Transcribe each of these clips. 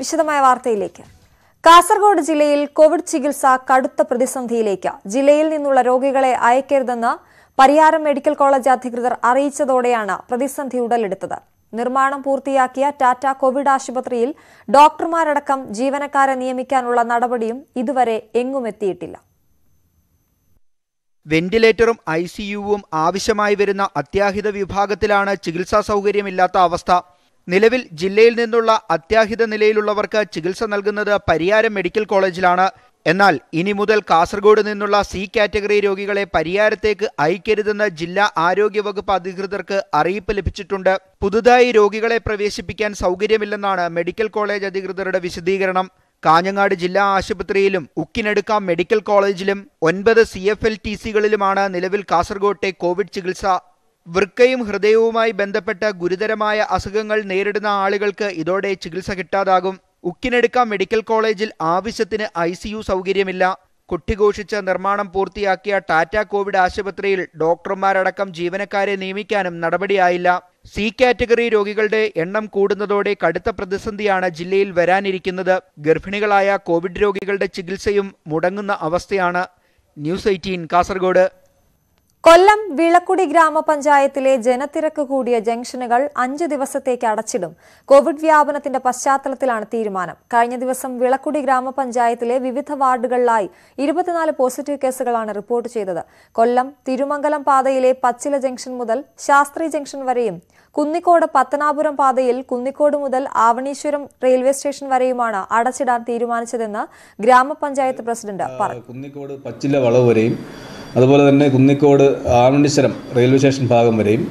വിശദമായ വാർത്തയിലേക്ക് കാസർഗോഡ് ജില്ലയിൽ കോവിഡ് ചികിത്സ കടുത്ത പ്രതിസന്ധിയിലേക്ക് ജില്ലയിൽ നിന്നുള്ള രോഗികളെ അയക്കരുതെന്ന് പരിയാരം മെഡിക്കൽ കോളേജ് അധികൃതർ അറിയിച്ചതോടെയാണ് പ്രതിസന്ധി ഉടലെടുത്തത് നിർമ്മാണം പൂർത്തിയാക്കിയ ടാറ്റ കോവിഡ് ആശുപത്രിയിൽ ഡോക്ടർമാരടക്കം ജീവനക്കാരെ നിയമിക്കാനുള്ള നടപടിയും ഇതുവരെ എങ്ങും എത്തിയിട്ടില്ല വെന്റിലേറ്ററും ഐ ആവശ്യമായി വരുന്ന അത്യാഹിത വിഭാഗത്തിലാണ് ചികിത്സാ സൗകര്യമില്ലാത്ത അവസ്ഥ നിലവിൽ ജില്ലയിൽ നിന്നുള്ള അത്യാഹിത നിലയിലുള്ളവർക്ക് ചികിത്സ നൽകുന്നത് പരിയാരം മെഡിക്കൽ കോളേജിലാണ് എന്നാൽ ഇനി മുതൽ കാസർഗോഡ് നിന്നുള്ള സി കാറ്റഗറി രോഗികളെ പരിയാരത്തേക്ക് അയക്കരുതെന്ന് ജില്ലാ ആരോഗ്യവകുപ്പ് അധികൃതർക്ക് അറിയിപ്പ് ലഭിച്ചിട്ടുണ്ട് പുതുതായി രോഗികളെ പ്രവേശിപ്പിക്കാൻ സൗകര്യമില്ലെന്നാണ് മെഡിക്കൽ കോളേജ് അധികൃതരുടെ വിശദീകരണം കാഞ്ഞങ്ങാട് ജില്ലാ ആശുപത്രിയിലും ഉക്കിനെടുക്ക മെഡിക്കൽ കോളേജിലും ഒൻപത് സി എഫ് എൽ ടി സികളിലുമാണ് നിലവിൽ കാസർഗോട്ടെ കോവിഡ് ചികിത്സ വൃക്കയും ഹൃദയവുമായി ബന്ധപ്പെട്ട ഗുരുതരമായ അസുഖങ്ങൾ നേരിടുന്ന ആളുകൾക്ക് ഇതോടെ ചികിത്സ കിട്ടാതാകും ഉക്കിനെടുക്ക മെഡിക്കൽ കോളേജിൽ ആവശ്യത്തിന് ഐ യു സൗകര്യമില്ല കൊട്ടിഘോഷിച്ച നിർമ്മാണം പൂർത്തിയാക്കിയ ടാറ്റ കോവിഡ് ആശുപത്രിയിൽ ഡോക്ടർമാരടക്കം ജീവനക്കാരെ നിയമിക്കാനും നടപടിയായില്ല സി കാറ്റഗറി രോഗികളുടെ എണ്ണം കൂടുന്നതോടെ കടുത്ത പ്രതിസന്ധിയാണ് ജില്ലയിൽ വരാനിരിക്കുന്നത് ഗർഭിണികളായ കോവിഡ് രോഗികളുടെ ചികിത്സയും മുടങ്ങുന്ന അവസ്ഥയാണ് ന്യൂസ് എയ്റ്റീൻ കാസർഗോഡ് കൊല്ലം വിളക്കുടി ഗ്രാമപഞ്ചായത്തിലെ ജനത്തിരക്ക് കൂടിയ ജംഗ്ഷനുകൾ അഞ്ച് ദിവസത്തേക്ക് അടച്ചിടും കോവിഡ് വ്യാപനത്തിന്റെ പശ്ചാത്തലത്തിലാണ് തീരുമാനം കഴിഞ്ഞ ദിവസം വിളക്കുടി ഗ്രാമപഞ്ചായത്തിലെ വിവിധ വാർഡുകളിലായി ഇരുപത്തിനാല് പോസിറ്റീവ് കേസുകളാണ് റിപ്പോർട്ട് ചെയ്തത് കൊല്ലം തിരുമംഗലം പാതയിലെ പച്ചില ജംഗ്ഷൻ മുതൽ ശാസ്ത്രി ജംഗ്ഷൻ വരെയും കുന്നിക്കോട് പത്തനാപുരം പാതയിൽ കുന്നിക്കോട് മുതൽ ആവണീശ്വരം റെയിൽവേ സ്റ്റേഷൻ വരെയുമാണ് അടച്ചിടാൻ തീരുമാനിച്ചതെന്ന് ഗ്രാമപഞ്ചായത്ത് പ്രസിഡന്റ് പറഞ്ഞു കുന്നിക്കോട് പച്ചില വരെയും അതുപോലെ തന്നെ കുന്നിക്കോട് ആനണ്ടിശ്വരം റെയിൽവേ സ്റ്റേഷൻ ഭാഗം വരെയും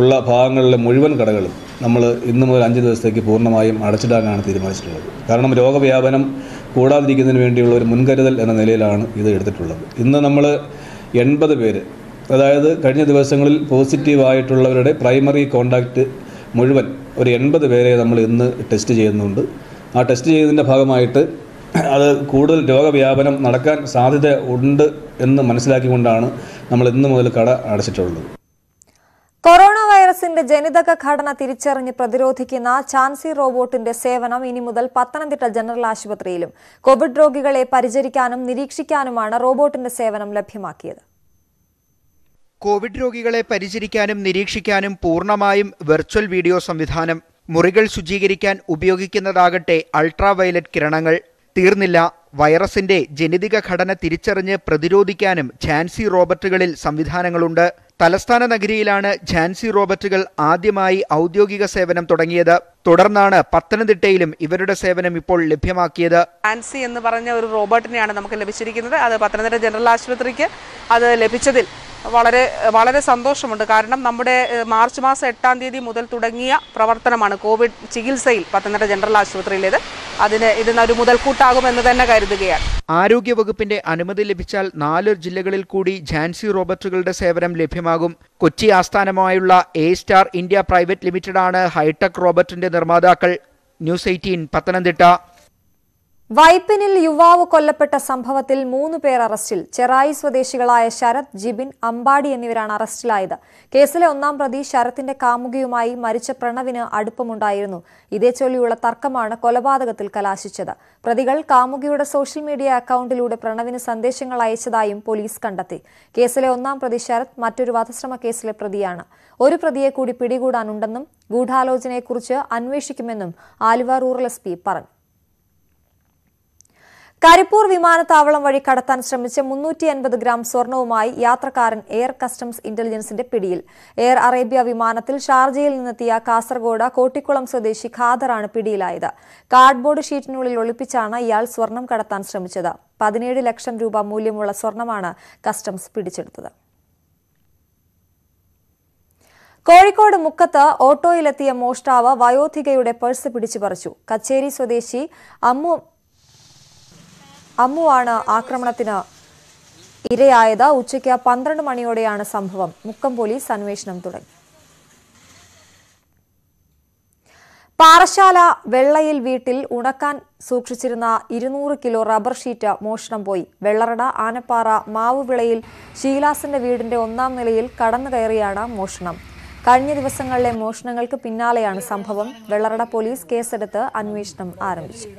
ഉള്ള ഭാഗങ്ങളിലെ മുഴുവൻ കടകളും നമ്മൾ ഇന്ന് മുതൽ അഞ്ച് ദിവസത്തേക്ക് പൂർണ്ണമായും അടച്ചിടാനാണ് തീരുമാനിച്ചിട്ടുള്ളത് കാരണം രോഗവ്യാപനം കൂടാതിരിക്കുന്നതിന് വേണ്ടിയുള്ള ഒരു മുൻകരുതൽ എന്ന നിലയിലാണ് ഇത് എടുത്തിട്ടുള്ളത് ഇന്ന് നമ്മൾ എൺപത് പേര് അതായത് കഴിഞ്ഞ ദിവസങ്ങളിൽ പോസിറ്റീവായിട്ടുള്ളവരുടെ പ്രൈമറി കോണ്ടാക്റ്റ് മുഴുവൻ ഒരു എൺപത് പേരെ നമ്മൾ ഇന്ന് ടെസ്റ്റ് ചെയ്യുന്നുണ്ട് ആ ടെസ്റ്റ് ചെയ്തതിൻ്റെ ഭാഗമായിട്ട് അത് കൂടുതൽ രോഗവ്യാപനം നടക്കാൻ സാധ്യത ഉണ്ട് എന്ന് മനസ്സിലാക്കിക്കൊണ്ടാണ് നമ്മൾ ഇന്ന് മുതൽ കട അടച്ചിട്ടുള്ളത് കൊറോണ വൈറസിന്റെ ജനിതക ഘടന തിരിച്ചറിഞ്ഞ് പ്രതിരോധിക്കുന്ന ചാൻസി റോബോട്ടിന്റെ സേവനം ഇനി മുതൽ പത്തനംതിട്ട ജനറൽ ആശുപത്രിയിലും കോവിഡ് രോഗികളെ പരിചരിക്കാനും നിരീക്ഷിക്കാനുമാണ് റോബോട്ടിന്റെ സേവനം ലഭ്യമാക്കിയത് കോവിഡ് രോഗികളെ പരിചരിക്കാനും നിരീക്ഷിക്കാനും പൂർണ്ണമായും വെർച്വൽ വീഡിയോ സംവിധാനം മുറികൾ ശുചീകരിക്കാൻ ഉപയോഗിക്കുന്നതാകട്ടെ അൾട്രാ വയലറ്റ് കിരണങ്ങൾ തീർന്നില്ല വൈറസിന്റെ ജനിതക ഘടന തിരിച്ചറിഞ്ഞ് പ്രതിരോധിക്കാനും ഝാൻസി റോബർട്ടുകളിൽ സംവിധാനങ്ങളുണ്ട് തലസ്ഥാന നഗരിയിലാണ് ഝാൻസി റോബർട്ടുകൾ ആദ്യമായി ഔദ്യോഗിക സേവനം തുടങ്ങിയത് തുടർന്നാണ് പത്തനംതിട്ടയിലും ഇവരുടെ സേവനം ഇപ്പോൾ ലഭ്യമാക്കിയത് ഝാൻസി എന്ന് പറഞ്ഞ ഒരു റോബോട്ടിനെയാണ് നമുക്ക് ലഭിച്ചിരിക്കുന്നത് അത് പത്തനംതിട്ട ജനറൽ ആശുപത്രിക്ക് അത് ലഭിച്ചതിൽ വളരെ വളരെ സന്തോഷമുണ്ട് കാരണം നമ്മുടെ മാർച്ച് മാസം എട്ടാം തീയതി മുതൽ തുടങ്ങിയ പ്രവർത്തനമാണ് കോവിഡ് ചികിത്സയിൽ പത്തനംതിട്ട ജനറൽ ആശുപത്രിയിലേത് അതിന് ഇതിനൊരു മുതൽക്കൂട്ടാകുമെന്ന് തന്നെ കരുതുകയാണ് ആരോഗ്യ വകുപ്പിന്റെ അനുമതി ലഭിച്ചാൽ നാല് ജില്ലകളിൽ കൂടി ഝാൻസി റോബർട്ടുകളുടെ സേവനം ലഭ്യമാകും കൊച്ചി ആസ്ഥാനമായുള്ള എ സ്റ്റാർ ഇന്ത്യ പ്രൈവറ്റ് ലിമിറ്റഡാണ് ഹൈടെക് റോബർട്ടിന്റെ നിർമ്മാതാക്കൾ ന്യൂസ് എയ്റ്റീൻ പത്തനംതിട്ട വൈപ്പിനിൽ യുവാവ് കൊല്ലപ്പെട്ട സംഭവത്തിൽ മൂന്ന് പേർ അറസ്റ്റിൽ ചെറായി സ്വദേശികളായ ശരത് ജിബിൻ അമ്പാടി എന്നിവരാണ് അറസ്റ്റിലായത് കേസിലെ ഒന്നാം പ്രതി ശരത്തിന്റെ കാമുകിയുമായി മരിച്ച പ്രണവിന് അടുപ്പമുണ്ടായിരുന്നു ഇതേ ചൊല്ലിയുള്ള തർക്കമാണ് കൊലപാതകത്തിൽ കലാശിച്ചത് പ്രതികൾ കാമുകിയുടെ സോഷ്യൽ മീഡിയ അക്കൗണ്ടിലൂടെ പ്രണവിന് സന്ദേശങ്ങൾ അയച്ചതായും പോലീസ് കണ്ടെത്തി കേസിലെ ഒന്നാം പ്രതി ശരത് മറ്റൊരു വധശ്രമ കേസിലെ പ്രതിയാണ് ഒരു പ്രതിയെ കൂടി പിടികൂടാനുണ്ടെന്നും ഗൂഢാലോചനയെക്കുറിച്ച് അന്വേഷിക്കുമെന്നും ആലുവ റൂറൽ എസ് പറഞ്ഞു കരിപ്പൂർ വിമാനത്താവളം വഴി കടത്താൻ ശ്രമിച്ച മുന്നൂറ്റി അൻപത് ഗ്രാം സ്വർണവുമായി യാത്രക്കാരൻ എയർ കസ്റ്റംസ് ഇന്റലിജൻസിന്റെ പിടിയിൽ എയർ അറേബ്യ വിമാനത്തിൽ ഷാർജയിൽ നിന്നെത്തിയ കാസർഗോഡ് കോട്ടിക്കുളം സ്വദേശി ഖാദറാണ് പിടിയിലായത് കാർഡ്ബോർഡ് ഷീറ്റിനുള്ളിൽ ഒളിപ്പിച്ചാണ് ഇയാൾ സ്വർണം കടത്താൻ ശ്രമിച്ചത് പതിനേഴ് ലക്ഷം രൂപ മൂല്യമുള്ള സ്വർണമാണ് കസ്റ്റംസ് പിടിച്ചെടുത്തത് കോഴിക്കോട് മുക്കത്ത് ഓട്ടോയിലെത്തിയ മോഷ്ടാവ് വയോധികയുടെ പേഴ്സ് പിടിച്ചുപറിച്ചു കച്ചേരി സ്വദേശി അമ്മു അമ്മുവാണ് ആക്രമണത്തിന് ഇരയായത് ഉച്ചയ്ക്ക് പന്ത്രണ്ട് മണിയോടെയാണ് സംഭവം മുക്കം പോലീസ് അന്വേഷണം തുടങ്ങി പാറശാല വെള്ളയിൽ വീട്ടിൽ ഉണക്കാൻ സൂക്ഷിച്ചിരുന്ന ഇരുന്നൂറ് കിലോ റബ്ബർ ഷീറ്റ് മോഷണം പോയി വെള്ളറട ആനപ്പാറ മാവുവിളയിൽ ഷീലാസിന്റെ വീടിന്റെ ഒന്നാം നിലയിൽ കടന്നു കയറിയാണ് മോഷണം കഴിഞ്ഞ ദിവസങ്ങളിലെ മോഷണങ്ങൾക്ക് പിന്നാലെയാണ് സംഭവം വെള്ളറട പോലീസ് കേസെടുത്ത് അന്വേഷണം ആരംഭിച്ചു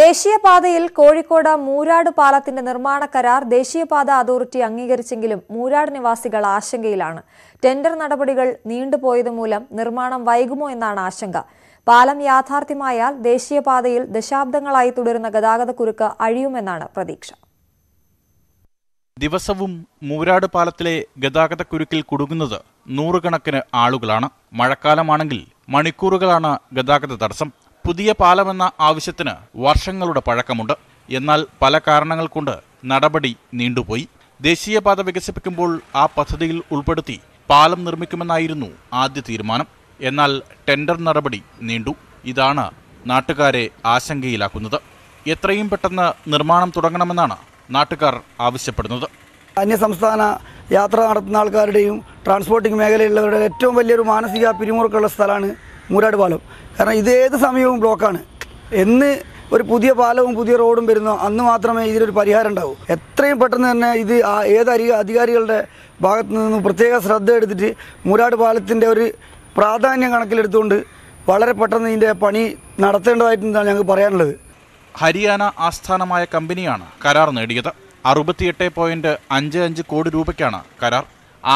ദേശീയപാതയിൽ കോഴിക്കോട് മൂരാട് പാലത്തിന്റെ നിർമ്മാണ കരാർ ദേശീയപാത അതോറിറ്റി അംഗീകരിച്ചെങ്കിലും മൂരാട് നിവാസികൾ ആശങ്കയിലാണ് ടെൻഡർ നടപടികൾ നീണ്ടുപോയത് മൂലം നിർമ്മാണം വൈകുമോ എന്നാണ് ആശങ്ക പാലം യാഥാർത്ഥ്യമായാൽ ദേശീയപാതയിൽ ദശാബ്ദങ്ങളായി തുടരുന്ന ഗതാഗതക്കുരുക്ക് അഴിയുമെന്നാണ് പ്രതീക്ഷ ദിവസവും മൂരാട് പാലത്തിലെ ഗതാഗതക്കുരുക്കിൽ കുടുങ്ങുന്നത് നൂറുകണക്കിന് ആളുകളാണ് മഴക്കാലമാണെങ്കിൽ മണിക്കൂറുകളാണ് ഗതാഗത തടസ്സം പുതിയ പാലമെന്ന ആവശ്യത്തിന് വർഷങ്ങളുടെ പഴക്കമുണ്ട് എന്നാൽ പല കാരണങ്ങൾ കൊണ്ട് നടപടി നീണ്ടുപോയി ദേശീയപാത വികസിപ്പിക്കുമ്പോൾ ആ പദ്ധതിയിൽ ഉൾപ്പെടുത്തി പാലം നിർമ്മിക്കുമെന്നായിരുന്നു ആദ്യ തീരുമാനം എന്നാൽ ടെൻഡർ നടപടി നീണ്ടു ഇതാണ് നാട്ടുകാരെ ആശങ്കയിലാക്കുന്നത് എത്രയും പെട്ടെന്ന് നിർമ്മാണം തുടങ്ങണമെന്നാണ് നാട്ടുകാർ ആവശ്യപ്പെടുന്നത് അന്യസംസ്ഥാന യാത്ര നടത്തുന്ന ആൾക്കാരുടെയും ട്രാൻസ്പോർട്ടിംഗ് മേഖലയിലുള്ളവരുടെ ഏറ്റവും വലിയൊരു മാനസിക പിരിമുറുക്കമുള്ള സ്ഥലമാണ് മൂരാട് പാലം കാരണം ഇതേത് സമയവും ബ്ലോക്കാണ് എന്ന് ഒരു പുതിയ പാലവും പുതിയ റോഡും വരുന്നോ അന്ന് മാത്രമേ ഇതിനൊരു പരിഹാരം ഉണ്ടാവൂ എത്രയും പെട്ടെന്ന് തന്നെ ഇത് ഏത് അധികാരികളുടെ ഭാഗത്തു നിന്നും പ്രത്യേക ശ്രദ്ധ എടുത്തിട്ട് മൂരാട് പാലത്തിൻ്റെ ഒരു പ്രാധാന്യം കണക്കിലെടുത്തുകൊണ്ട് വളരെ പെട്ടെന്ന് ഇതിൻ്റെ പണി നടത്തേണ്ടതായിട്ടാണ് ഞങ്ങൾക്ക് പറയാനുള്ളത് ഹരിയാന ആസ്ഥാനമായ കമ്പനിയാണ് കരാർ നേടിയത് അറുപത്തിയെട്ട് പോയിന്റ് അഞ്ച് അഞ്ച് കോടി രൂപയ്ക്കാണ് കരാർ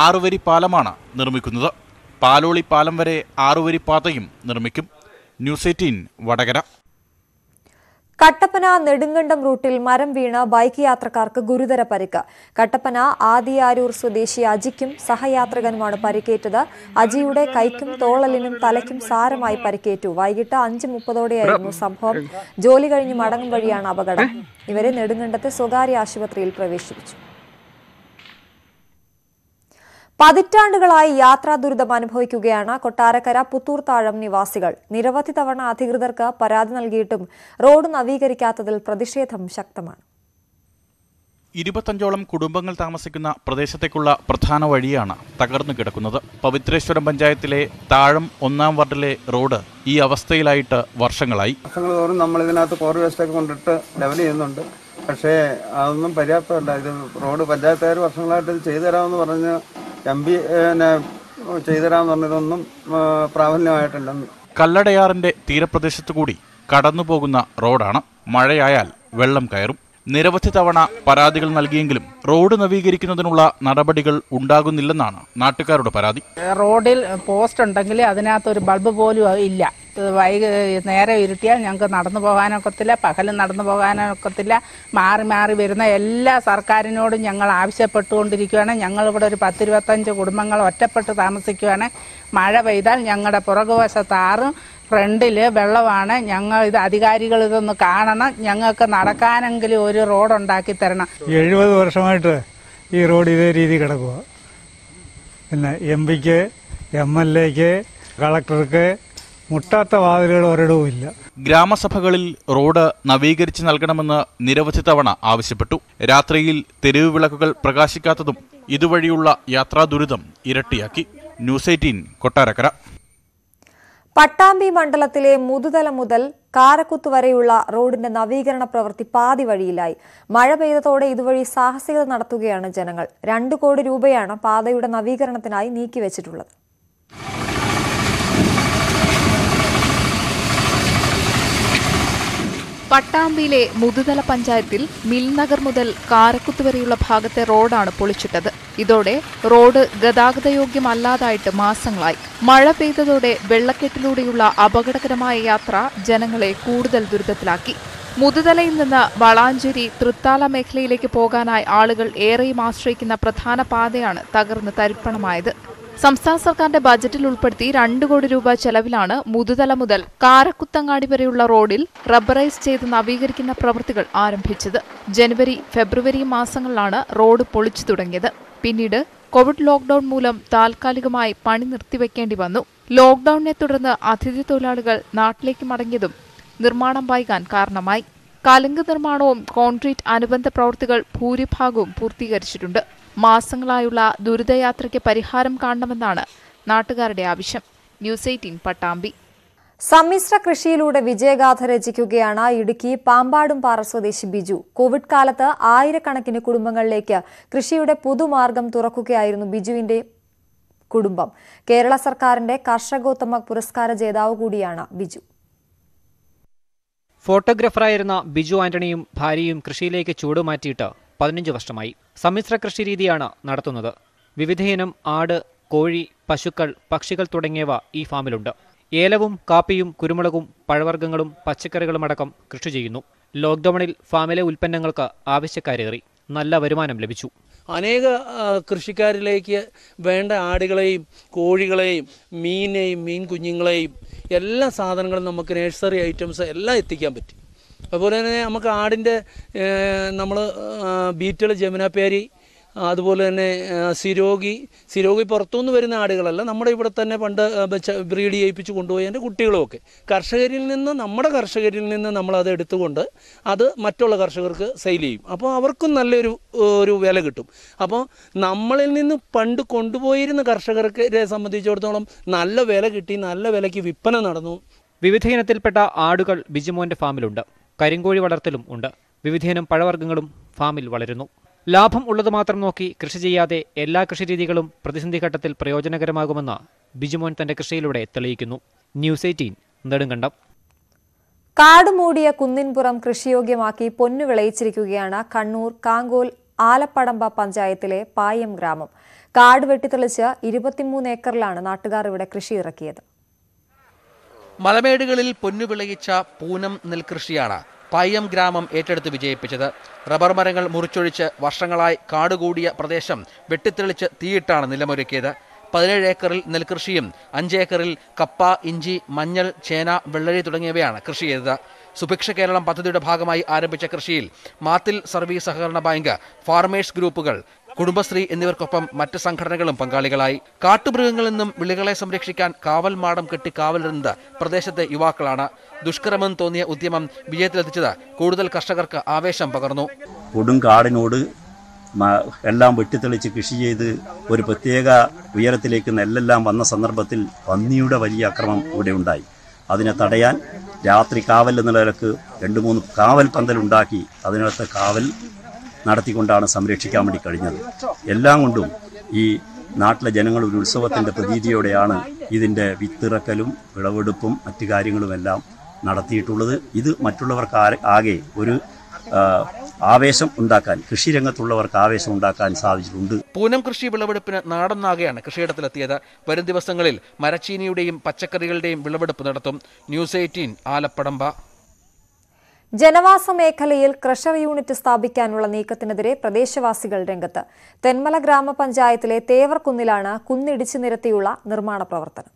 ആറുവരി പാലമാണ് നിർമ്മിക്കുന്നത് പാലോളി പാലം വരെ ആറുവരി പാതയും നിർമ്മിക്കും ന്യൂസ് എയ്റ്റീൻ വടകര കട്ടപ്പന നെടുങ്കണ്ടം റൂട്ടിൽ മരം വീണ് ബൈക്ക് യാത്രക്കാർക്ക് ഗുരുതര പരിക്ക് കട്ടപ്പന ആദിയാരൂർ സ്വദേശി അജിക്കും സഹയാത്രികനുമാണ് പരിക്കേറ്റത് അജിയുടെ കൈക്കും തോളലിനും തലയ്ക്കും സാരമായി പരിക്കേറ്റു വൈകിട്ട് അഞ്ച് മുപ്പതോടെയായിരുന്നു സംഭവം ജോലി കഴിഞ്ഞ് മടങ്ങും വഴിയാണ് അപകടം ഇവരെ നെടുങ്കണ്ടത്തെ സ്വകാര്യ ആശുപത്രിയിൽ പ്രവേശിപ്പിച്ചു പതിറ്റാണ്ടുകളായി യാത്രാ ദുരിതം അനുഭവിക്കുകയാണ് കൊട്ടാരക്കര പുത്തൂർ താഴം നിവാസികൾ നിരവധി തവണ അധികൃതർക്ക് പരാതി നൽകിയിട്ടും റോഡ് നവീകരിക്കാത്തതിൽ പ്രതിഷേധം ശക്തമാണ് ഇരുപത്തഞ്ചോളം കുടുംബങ്ങൾ താമസിക്കുന്ന പ്രദേശത്തേക്കുള്ള പ്രധാന വഴിയാണ് തകർന്നു കിടക്കുന്നത് പവിത്രേശ്വരം പഞ്ചായത്തിലെ താഴം ഒന്നാം വാർഡിലെ റോഡ് ഈ അവസ്ഥയിലായിട്ട് വർഷങ്ങളായി വർഷങ്ങൾ തോറും നമ്മൾ ഇതിനകത്ത് കോർ വേസ്റ്റൊക്കെ കൊണ്ടിട്ട് ലെവൽ ചെയ്യുന്നുണ്ട് പക്ഷേ അതൊന്നും പര്യാപ്തമല്ല ഇത് റോഡ് പഞ്ചായത്തുകാർ വർഷങ്ങളായിട്ട് ഇത് ചെയ്തു തരാമെന്ന് പറഞ്ഞ് എം പി പിന്നെ ചെയ്തു തരാമെന്ന് പറഞ്ഞതൊന്നും പ്രാബല്യമായിട്ടുണ്ടെന്ന് കല്ലടയാറിന്റെ തീരപ്രദേശത്തു കൂടി കടന്നുപോകുന്ന റോഡാണ് മഴയായാൽ വെള്ളം കയറും നിരവധി തവണ പരാതികൾ നൽകിയെങ്കിലും റോഡ് നവീകരിക്കുന്നതിനുള്ള നടപടികൾ ഉണ്ടാകുന്നില്ലെന്നാണ് നാട്ടുകാരുടെ പരാതി റോഡിൽ പോസ്റ്റ് ഉണ്ടെങ്കിൽ ഒരു ബൾബ് പോലും ഇല്ല വൈകി നേരെ ഇരുട്ടിയാൽ ഞങ്ങൾക്ക് നടന്നു പോകാനൊക്കത്തില്ല പകലും നടന്നു പോകാനൊക്കത്തില്ല മാറി മാറി വരുന്ന എല്ലാ സർക്കാരിനോടും ഞങ്ങൾ ആവശ്യപ്പെട്ടുകൊണ്ടിരിക്കുകയാണ് ഞങ്ങളിവിടെ ഒരു പത്തിരുപത്തഞ്ച് കുടുംബങ്ങൾ ഒറ്റപ്പെട്ട് താമസിക്കുകയാണ് മഴ പെയ്താൽ ഞങ്ങളുടെ പുറകുവശത്ത് ഫ്രണ്ടിൽ വെള്ളമാണ് ഞങ്ങൾ ഇത് അധികാരികൾ ഇതൊന്ന് കാണണം ഞങ്ങൾക്ക് നടക്കാനെങ്കിലും ഒരു റോഡ് ഉണ്ടാക്കി തരണം എഴുപത് വർഷമായിട്ട് ഈ റോഡ് ഇതേ രീതി കിടക്കുക പിന്നെ എം പിക്ക് എം എൽ എക്ക് കളക്ടർക്ക് മുട്ടാത്ത വാതിലുകൾ ഒരിടവും ഇല്ല ഗ്രാമസഭകളിൽ റോഡ് നവീകരിച്ച് നൽകണമെന്ന് നിരവധി തവണ ആവശ്യപ്പെട്ടു രാത്രിയിൽ തെരുവ് വിളക്കുകൾ പ്രകാശിക്കാത്തതും ഇതുവഴിയുള്ള യാത്രാ ദുരിതം ഇരട്ടിയാക്കി ന്യൂസ് എയ്റ്റീൻ കൊട്ടാരക്കര പട്ടാമ്പി മണ്ഡലത്തിലെ മുതുതല മുതൽ കാരക്കുത്ത് വരെയുള്ള റോഡിന്റെ നവീകരണ പ്രവൃത്തി പാതി വഴിയിലായി മഴ പെയ്തതോടെ ഇതുവഴി സാഹസികത നടത്തുകയാണ് ജനങ്ങൾ രണ്ടു കോടി രൂപയാണ് പാതയുടെ നവീകരണത്തിനായി നീക്കിവെച്ചിട്ടുള്ളത് പട്ടാമ്പിയിലെ മുതുതല പഞ്ചായത്തിൽ മിൽനഗർ മുതൽ കാരക്കുത്ത് വരെയുള്ള ഭാഗത്തെ റോഡാണ് പൊളിച്ചിട്ടത് ഇതോടെ റോഡ് ഗതാഗതയോഗ്യമല്ലാതായിട്ട് മാസങ്ങളായി മഴ പെയ്തതോടെ വെള്ളക്കെട്ടിലൂടെയുള്ള അപകടകരമായ യാത്ര ജനങ്ങളെ കൂടുതൽ ദുരിതത്തിലാക്കി മുതുതലയിൽ നിന്ന് വളാഞ്ചേരി തൃത്താല മേഖലയിലേക്ക് പോകാനായി ആളുകൾ ഏറെയും ആശ്രയിക്കുന്ന പ്രധാന പാതയാണ് തകർന്ന് തരിപ്പണമായത് സംസ്ഥാന സർക്കാരിന്റെ ബജറ്റിൽ ഉൾപ്പെടുത്തി രണ്ടു കോടി രൂപ ചെലവിലാണ് മുതുതല മുതൽ കാരക്കുത്തങ്ങാടി വരെയുള്ള റോഡിൽ റബ്ബറൈസ് ചെയ്ത് നവീകരിക്കുന്ന പ്രവൃത്തികൾ ആരംഭിച്ചത് ജനുവരി ഫെബ്രുവരി മാസങ്ങളിലാണ് റോഡ് പൊളിച്ചു തുടങ്ങിയത് പിന്നീട് കോവിഡ് ലോക്ഡൌൺ മൂലം താൽക്കാലികമായി പണി നിർത്തിവെക്കേണ്ടി വന്നു ലോക്ഡൌണിനെ തുടർന്ന് അതിഥി തൊഴിലാളികൾ നാട്ടിലേക്ക് മടങ്ങിയതും നിർമ്മാണം വൈകാൻ കാരണമായി കലുങ്ക് നിർമ്മാണവും കോൺക്രീറ്റ് അനുബന്ധ പ്രവൃത്തികൾ ഭൂരിഭാഗവും പൂർത്തീകരിച്ചിട്ടുണ്ട് മാസങ്ങളായുള്ള ദുരിതയാത്രയ്ക്ക് പരിഹാരം കാണണമെന്നാണ് നാട്ടുകാരുടെ ആവശ്യം ന്യൂസ് എയ്റ്റീൻ പട്ടാമ്പി സമ്മിശ്ര കൃഷിയിലൂടെ വിജയഗാഥ രചിക്കുകയാണ് ഇടുക്കി പാമ്പാടും പാറ സ്വദേശി ബിജു കോവിഡ് കാലത്ത് ആയിരക്കണക്കിന് കുടുംബങ്ങളിലേക്ക് കൃഷിയുടെ പുതുമാർഗം തുറക്കുകയായിരുന്നു ബിജുവിന്റെ കുടുംബം കേരള സർക്കാരിന്റെ കർഷകോത്തമ പുരസ്കാര ജേതാവ് കൂടിയാണ് ബിജു ഫോട്ടോഗ്രാഫറായിരുന്ന ബിജു ആന്റണിയും ഭാര്യയും കൃഷിയിലേക്ക് ചൂടുമാറ്റിയിട്ട് പതിനഞ്ച് വർഷമായി സമ്മിശ്ര കൃഷി രീതിയാണ് നടത്തുന്നത് വിവിധയിനം ആട് കോഴി പശുക്കൾ പക്ഷികൾ തുടങ്ങിയവ ഈ ഫാമിലുണ്ട് ഏലവും കാപ്പിയും കുരുമുളകും പഴവർഗ്ഗങ്ങളും പച്ചക്കറികളും അടക്കം കൃഷി ചെയ്യുന്നു ലോക്ക്ഡൌണിൽ ഫാമിലെ ഉൽപ്പന്നങ്ങൾക്ക് ആവശ്യക്കാരേറി നല്ല വരുമാനം ലഭിച്ചു അനേക കൃഷിക്കാരിലേക്ക് വേണ്ട ആടുകളെയും കോഴികളെയും മീനെയും മീൻ കുഞ്ഞുങ്ങളെയും എല്ലാ സാധനങ്ങളും നമുക്ക് നേഴ്സറി ഐറ്റംസ് എല്ലാം എത്തിക്കാൻ പറ്റി അതുപോലെ തന്നെ നമുക്ക് ആടിൻ്റെ നമ്മൾ ബീറ്റൽ ജമുനാപ്പേരി അതുപോലെ തന്നെ സിരോഗി സിരോഗി പുറത്തുനിന്ന് വരുന്ന ആടുകളല്ല നമ്മുടെ ഇവിടെ തന്നെ പണ്ട് ബ്രീഡ് ചെയ്യിപ്പിച്ച് കൊണ്ടുപോയി എൻ്റെ കുട്ടികളുമൊക്കെ കർഷകരിൽ നിന്ന് നമ്മുടെ കർഷകരിൽ നിന്ന് നമ്മളത് എടുത്തുകൊണ്ട് അത് മറ്റുള്ള കർഷകർക്ക് സെയിൽ ചെയ്യും അപ്പോൾ അവർക്കും നല്ലൊരു ഒരു വില കിട്ടും അപ്പോൾ നമ്മളിൽ നിന്ന് പണ്ട് കൊണ്ടുപോയിരുന്ന കർഷകർക്കെ സംബന്ധിച്ചിടത്തോളം നല്ല വില കിട്ടി നല്ല വിലയ്ക്ക് വിൽപ്പന നടന്നു വിവിധ ഇനത്തിൽപ്പെട്ട ആടുകൾ ബിജിമോൻ്റെ ഫാമിലുണ്ട് കരിങ്കോഴി വളർത്തലും ഉണ്ട് വിവിധയിനം പഴവർഗ്ഗങ്ങളും ഫാമിൽ വളരുന്നു ലാഭം ഉള്ളത് മാത്രം നോക്കി കൃഷി ചെയ്യാതെ എല്ലാ കൃഷിരീതികളും പ്രതിസന്ധി ഘട്ടത്തിൽ പ്രയോജനകരമാകുമെന്ന് ബിജുമോൻ തന്റെ കൃഷിയിലൂടെ തെളിയിക്കുന്നു ന്യൂസ് എയ്റ്റീൻ നെടുങ്കണ്ടം കാട് മൂടിയ കുന്നിൻപുറം കൃഷിയോഗ്യമാക്കി പൊന്നു വിളയിച്ചിരിക്കുകയാണ് കണ്ണൂർ കാങ്കോൽ ആലപ്പടമ്പ പഞ്ചായത്തിലെ പായം ഗ്രാമം കാട് വെട്ടിത്തെളിച്ച് ഇരുപത്തിമൂന്ന് ഏക്കറിലാണ് നാട്ടുകാർ ഇവിടെ കൃഷി ഇറക്കിയത് മലമേടുകളിൽ പൊന്നുവിളയിച്ച പൂനം നെൽകൃഷിയാണ് പയ്യം ഗ്രാമം ഏറ്റെടുത്ത് വിജയിപ്പിച്ചത് റബ്ബർ മരങ്ങൾ മുറിച്ചൊഴിച്ച് വർഷങ്ങളായി കാടുകൂടിയ പ്രദേശം വെട്ടിത്തെളിച്ച് തീയിട്ടാണ് നിലമൊരുക്കിയത് പതിനേഴ് ഏക്കറിൽ നെൽകൃഷിയും അഞ്ച് ഏക്കറിൽ കപ്പ ഇഞ്ചി മഞ്ഞൾ ചേന വെള്ളരി തുടങ്ങിയവയാണ് കൃഷി ചെയ്തത് സുഭിക്ഷ കേരളം പദ്ധതിയുടെ ഭാഗമായി ആരംഭിച്ച കൃഷിയിൽ മാത്തിൽ സർവീസ് സഹകരണ ബാങ്ക് ഫാർമേഴ്സ് ഗ്രൂപ്പുകൾ കുടുംബശ്രീ എന്നിവർക്കൊപ്പം മറ്റ് സംഘടനകളും പങ്കാളികളായി കാട്ടുമൃഗങ്ങളിൽ നിന്നും വിളികളെ സംരക്ഷിക്കാൻ കാവൽ മാടം കെട്ടി കാവലിരുന്നത് പ്രദേശത്തെ യുവാക്കളാണ് ദുഷ്കരമെന്ന് തോന്നിയ ഉദ്യമം വിജയത്തിലെത്തിച്ചത് കൂടുതൽ കർഷകർക്ക് ആവേശം പകർന്നു കൊടുങ്കാടിനോട് എല്ലാം വെട്ടിത്തെളിച്ച് കൃഷി ചെയ്ത് ഒരു പ്രത്യേക ഉയരത്തിലേക്ക് നെല്ലെല്ലാം വന്ന സന്ദർഭത്തിൽ പന്നിയുടെ വലിയ അക്രമം ഇവിടെ ഉണ്ടായി അതിനെ തടയാൻ രാത്രി കാവൽ എന്ന നിലക്ക് രണ്ട് മൂന്ന് കാവൽ പന്തലുണ്ടാക്കി അതിനകത്ത് കാവൽ നടത്തിക്കൊണ്ടാണ് സംരക്ഷിക്കാൻ വേണ്ടി കഴിഞ്ഞത് എല്ലാം കൊണ്ടും ഈ നാട്ടിലെ ജനങ്ങൾ ഒരു ഉത്സവത്തിൻ്റെ പ്രതീതിയോടെയാണ് ഇതിൻ്റെ വിത്തിറക്കലും വിളവെടുപ്പും മറ്റു കാര്യങ്ങളുമെല്ലാം നടത്തിയിട്ടുള്ളത് ഇത് മറ്റുള്ളവർക്ക് ആകെ ഒരു ആവേശം ഉണ്ടാക്കാൻ കൃഷിരംഗത്തുള്ളവർക്ക് ആവേശം ഉണ്ടാക്കാൻ സാധിച്ചിട്ടുണ്ട് പൂനം കൃഷി വിളവെടുപ്പിന് നാടൊന്നാകെയാണ് കൃഷിയിടത്തിലെത്തിയത് വരും ദിവസങ്ങളിൽ മരച്ചീനിയുടെയും പച്ചക്കറികളുടെയും വിളവെടുപ്പ് നടത്തും ന്യൂസ് എയ്റ്റീൻ ആലപ്പടമ്പ ജനവാസ മേഖലയിൽ ക്രഷർ യൂണിറ്റ് സ്ഥാപിക്കാനുള്ള നീക്കത്തിനെതിരെ പ്രദേശവാസികൾ രംഗത്ത് തെന്മല ഗ്രാമപഞ്ചായത്തിലെ തേവർക്കുന്നിലാണ് കുന്നിടിച്ചു നിരത്തിയുള്ള നിർമ്മാണ പ്രവർത്തനം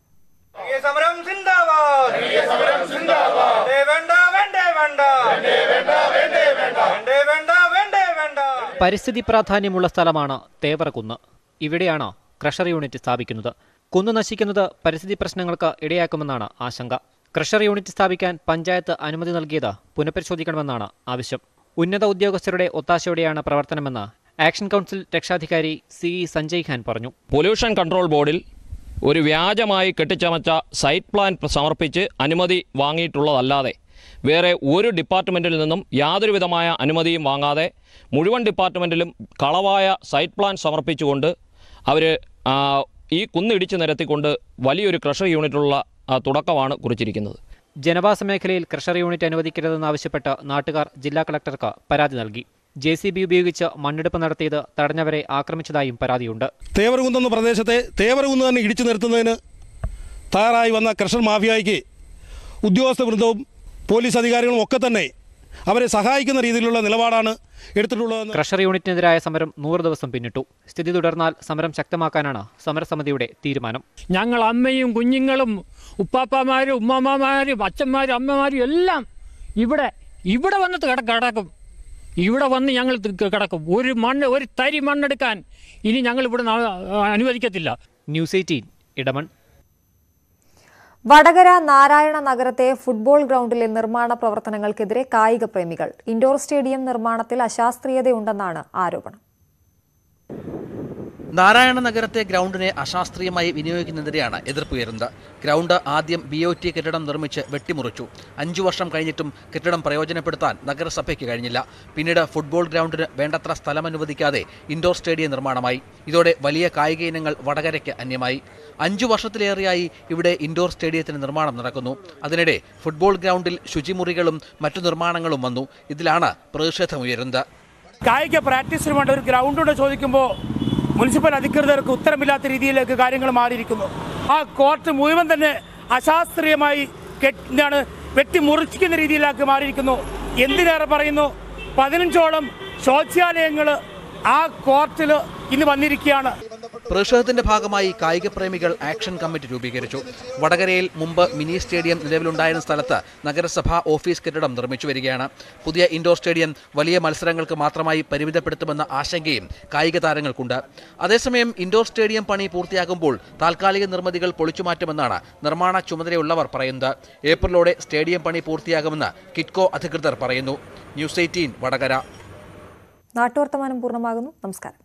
പരിസ്ഥിതി പ്രാധാന്യമുള്ള സ്ഥലമാണ് തേവർകുന്ന് ഇവിടെയാണ് ക്രഷർ യൂണിറ്റ് സ്ഥാപിക്കുന്നത് കുന്ന് നശിക്കുന്നത് പരിസ്ഥിതി പ്രശ്നങ്ങൾക്ക് ഇടയാക്കുമെന്നാണ് ആശങ്ക ക്രഷർ യൂണിറ്റ് സ്ഥാപിക്കാൻ പഞ്ചായത്ത് അനുമതി നൽകിയത് പുനഃപരിശോധിക്കണമെന്നാണ് ആവശ്യം ഉന്നത ഉദ്യോഗസ്ഥരുടെ ഒത്താശയോടെയാണ് പ്രവർത്തനമെന്ന് ആക്ഷൻ കൗൺസിൽ രക്ഷാധികാരി സി ഇ സഞ്ജയ് ഖാൻ പറഞ്ഞു പൊല്യൂഷൻ കൺട്രോൾ ബോർഡിൽ ഒരു വ്യാജമായി കെട്ടിച്ചമച്ച സൈറ്റ് പ്ലാൻ സമർപ്പിച്ച് അനുമതി വാങ്ങിയിട്ടുള്ളതല്ലാതെ വേറെ ഒരു ഡിപ്പാർട്ട്മെൻറ്റിൽ നിന്നും യാതൊരുവിധമായ അനുമതിയും വാങ്ങാതെ മുഴുവൻ ഡിപ്പാർട്ട്മെൻറ്റിലും കളവായ സൈറ്റ് പ്ലാൻ സമർപ്പിച്ചുകൊണ്ട് അവർ ഈ കുന്നിടിച്ച് നിരത്തിക്കൊണ്ട് വലിയൊരു ക്രഷർ യൂണിറ്റുള്ള തുടക്കമാണ് കുറിച്ചിരിക്കുന്നത് ജനവാസ മേഖലയിൽ ക്രഷർ യൂണിറ്റ് അനുവദിക്കരുതെന്നാവശ്യപ്പെട്ട് നാട്ടുകാർ ജില്ലാ കളക്ടർക്ക് പരാതി നൽകി ജെ സി ബി ഉപയോഗിച്ച് മണ്ണെടുപ്പ് നടത്തിയത് തടഞ്ഞവരെ ആക്രമിച്ചതായും പരാതിയുണ്ട് തേവറുകുന്നെന്ന പ്രദേശത്തെ തേവറുകുന്ന് തന്നെ ഇടിച്ചു നിർത്തുന്നതിന് തയ്യാറായി വന്ന ക്രഷർ മാഫിയായിക്ക് ഉദ്യോഗസ്ഥ വൃന്ദവും പോലീസ് അധികാരികളും ഒക്കെ തന്നെ അവരെ സഹായിക്കുന്ന രീതിയിലുള്ള നിലപാടാണ് എടുത്തിട്ടുള്ളത് ക്രഷർ യൂണിറ്റിനെതിരായ സമരം നൂറ് ദിവസം പിന്നിട്ടു സ്ഥിതി തുടർന്നാൽ സമരം ശക്തമാക്കാനാണ് സമരസമിതിയുടെ തീരുമാനം ഞങ്ങൾ അമ്മയും കുഞ്ഞുങ്ങളും ഉപ്പാപ്പമാരും ഉമ്മമാരും അച്ഛന്മാരും അമ്മമാരും എല്ലാം ഇവിടെ ഇവിടെ വന്ന് കിടക്കും ഇവിടെ വന്ന് ഞങ്ങൾ കിടക്കും ഒരു മണ്ണ് ഒരു തരി മണ്ണെടുക്കാൻ ഇനി ഞങ്ങൾ ഇവിടെ അനുവദിക്കത്തില്ല ന്യൂസ് എയ്റ്റീൻ ഇടമൺ വടകര നാരായണ നഗരത്തെ ഫുട്ബോൾ ഗ്രൗണ്ടിലെ നിർമ്മാണ പ്രവർത്തനങ്ങൾക്കെതിരെ കായിക പ്രേമികൾ ഇൻഡോർ സ്റ്റേഡിയം നിർമ്മാണത്തിൽ അശാസ്ത്രീയതയുണ്ടെന്നാണ് ആരോപണം നാരായണ നഗരത്തെ ഗ്രൗണ്ടിനെ അശാസ്ത്രീയമായി വിനിയോഗിക്കുന്നതിനെയാണ് എതിർപ്പുയരുന്നത് ഗ്രൗണ്ട് ആദ്യം ബി ഒ ടി കെട്ടിടം നിർമ്മിച്ച് വെട്ടിമുറിച്ചു അഞ്ചു വർഷം കഴിഞ്ഞിട്ടും കെട്ടിടം പ്രയോജനപ്പെടുത്താൻ നഗരസഭയ്ക്ക് കഴിഞ്ഞില്ല പിന്നീട് ഫുട്ബോൾ ഗ്രൗണ്ടിന് വേണ്ടത്ര സ്ഥലം അനുവദിക്കാതെ ഇൻഡോർ സ്റ്റേഡിയം നിർമ്മാണമായി ഇതോടെ വലിയ കായിക ഇനങ്ങൾ വടകരയ്ക്ക് അന്യമായി അഞ്ചു വർഷത്തിലേറെയായി ഇവിടെ ഇൻഡോർ സ്റ്റേഡിയത്തിന് നിർമ്മാണം നടക്കുന്നു അതിനിടെ ഫുട്ബോൾ ഗ്രൗണ്ടിൽ ശുചിമുറികളും മറ്റു നിർമ്മാണങ്ങളും വന്നു ഇതിലാണ് പ്രതിഷേധമുയരുന്നത് കായിക പ്രാക്ടീസിന് വേണ്ട ഒരു ഗ്രൗണ്ടുണ്ട് ചോദിക്കുമ്പോൾ മുനിസിപ്പൽ അധികൃതർക്ക് ഉത്തരമില്ലാത്ത രീതിയിലേക്ക് കാര്യങ്ങൾ മാറിയിരിക്കുന്നു ആ കോർട്ട് മുഴുവൻ തന്നെ അശാസ്ത്രീയമായി എന്താണ് വെട്ടി രീതിയിലാക്കി മാറിയിരിക്കുന്നു എന്തിനേറെ പറയുന്നു പതിനഞ്ചോളം ശൗചാലയങ്ങൾ ആ കോർട്ടിൽ ഇന്ന് വന്നിരിക്കുകയാണ് പ്രതിഷേധത്തിന്റെ ഭാഗമായി കായിക പ്രേമികൾ ആക്ഷൻ കമ്മിറ്റി രൂപീകരിച്ചു വടകരയിൽ മുമ്പ് മിനി സ്റ്റേഡിയം നിലവിലുണ്ടായിരുന്ന സ്ഥലത്ത് നഗരസഭാ ഓഫീസ് കെട്ടിടം നിർമ്മിച്ചു വരികയാണ് പുതിയ ഇൻഡോർ സ്റ്റേഡിയം വലിയ മത്സരങ്ങൾക്ക് മാത്രമായി പരിമിതപ്പെടുത്തുമെന്ന ആശങ്കയും കായിക താരങ്ങൾക്കുണ്ട് അതേസമയം ഇൻഡോർ സ്റ്റേഡിയം പണി പൂർത്തിയാകുമ്പോൾ താൽക്കാലിക നിർമ്മിതികൾ പൊളിച്ചുമാറ്റുമെന്നാണ് നിർമ്മാണ ചുമതലയുള്ളവർ പറയുന്നത് ഏപ്രിലോടെ സ്റ്റേഡിയം പണി പൂർത്തിയാകുമെന്ന് കിറ്റ്കോ അധികൃതർ പറയുന്നു ന്യൂസ് എയ്റ്റീൻ വടകര നാട്ടുവർത്തമാനം പൂർണ്ണമാകുന്നു നമസ്കാരം